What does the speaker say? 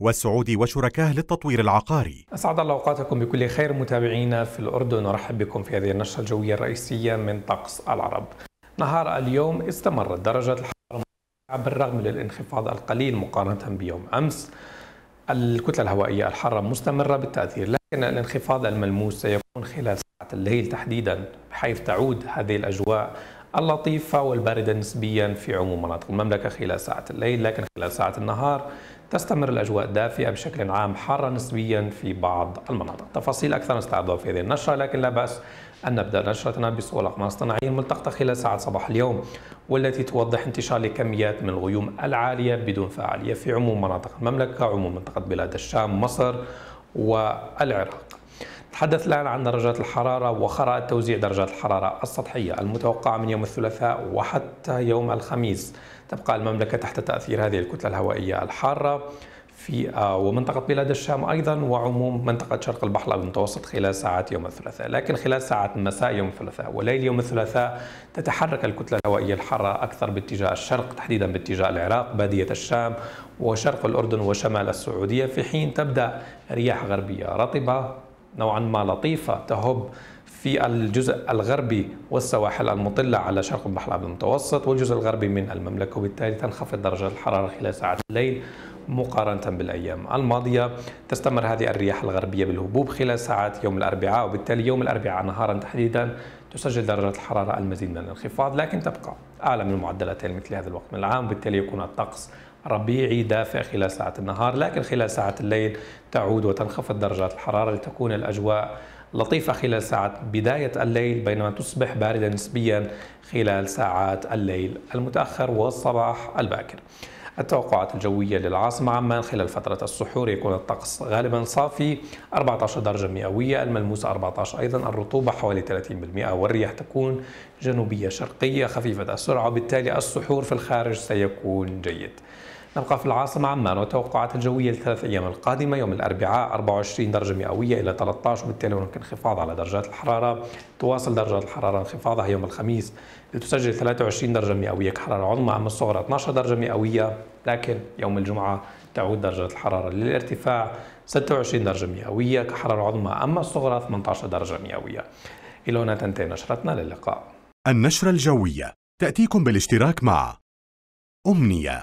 والسعودي وشركاه للتطوير العقاري أسعد الله أوقاتكم بكل خير متابعينا في الأردن ورحب بكم في هذه النشرة الجوية الرئيسية من طقس العرب نهار اليوم استمرت درجة الحرارة بالرغم للانخفاض القليل مقارنة بيوم أمس الكتلة الهوائية الحارة مستمرة بالتأثير لكن الانخفاض الملموس سيكون خلال ساعة الليل تحديدا حيث تعود هذه الأجواء اللطيفة والباردة نسبيا في عموم مناطق المملكة خلال ساعة الليل لكن خلال ساعة النهار تستمر الأجواء دافئة بشكل عام حارة نسبيا في بعض المناطق تفاصيل أكثر نستعرضها في هذه النشرة لكن لا بأس أن نبدأ نشرتنا بصور الأقمار الصناعية الملتقطة خلال ساعة صباح اليوم والتي توضح انتشار لكميات من الغيوم العالية بدون فعالية في عموم مناطق المملكة عموم منطقة بلاد الشام مصر والعراق تحدث الآن عن درجات الحرارة وخرائط توزيع درجات الحرارة السطحية المتوقعة من يوم الثلاثاء وحتى يوم الخميس تبقى المملكة تحت تأثير هذه الكتلة الهوائية الحارة في آه، ومنطقة بلاد الشام أيضا وعموم منطقة شرق البحر المتوسط خلال ساعات يوم الثلاثاء لكن خلال ساعات مساء يوم الثلاثاء وليل يوم الثلاثاء تتحرك الكتلة الهوائية الحارة أكثر باتجاه الشرق تحديدا باتجاه العراق بادية الشام وشرق الأردن وشمال السعودية في حين تبدأ رياح غربية رطبة نوعا ما لطيفة تهب في الجزء الغربي والسواحل المطلة على شرق البحر الأبيض المتوسط والجزء الغربي من المملكة وبالتالي تنخفض درجة الحرارة خلال ساعات الليل مقارنة بالأيام الماضية تستمر هذه الرياح الغربية بالهبوب خلال ساعات يوم الأربعاء وبالتالي يوم الأربعاء نهارا تحديدا تسجل درجة الحرارة المزيد من الانخفاض لكن تبقى أعلى من المعدلات مثل هذا الوقت من العام وبالتالي يكون الطقس ربيعي دافئ خلال ساعات النهار لكن خلال ساعات الليل تعود وتنخفض درجات الحرارة لتكون الأجواء لطيفة خلال ساعات بداية الليل بينما تصبح باردة نسبيا خلال ساعات الليل المتأخر والصباح الباكر التوقعات الجوية للعاصمة عمان خلال فترة السحور يكون الطقس غالبا صافي 14 درجة مئوية الملموس 14 أيضا الرطوبة حوالي 30% والرياح تكون جنوبية شرقية خفيفة السرعة وبالتالي السحور في الخارج سيكون جيد نبقى في العاصمة عمان وتوقعات الجوية للثلاث أيام القادمة يوم الأربعاء 24 درجة مئوية إلى 13 وبالتالي هناك انخفاض على درجات الحرارة تواصل درجات الحرارة انخفاضها يوم الخميس لتسجل 23 درجة مئوية كحرارة عظمى أما الصغرى 12 درجة مئوية لكن يوم الجمعة تعود درجة الحرارة للارتفاع 26 درجة مئوية كحرارة عظمى أما الصغرى 18 درجة مئوية إلى هنا تنتهي نشرتنا للقاء النشرة الجوية تأتيكم بالاشتراك مع أمنية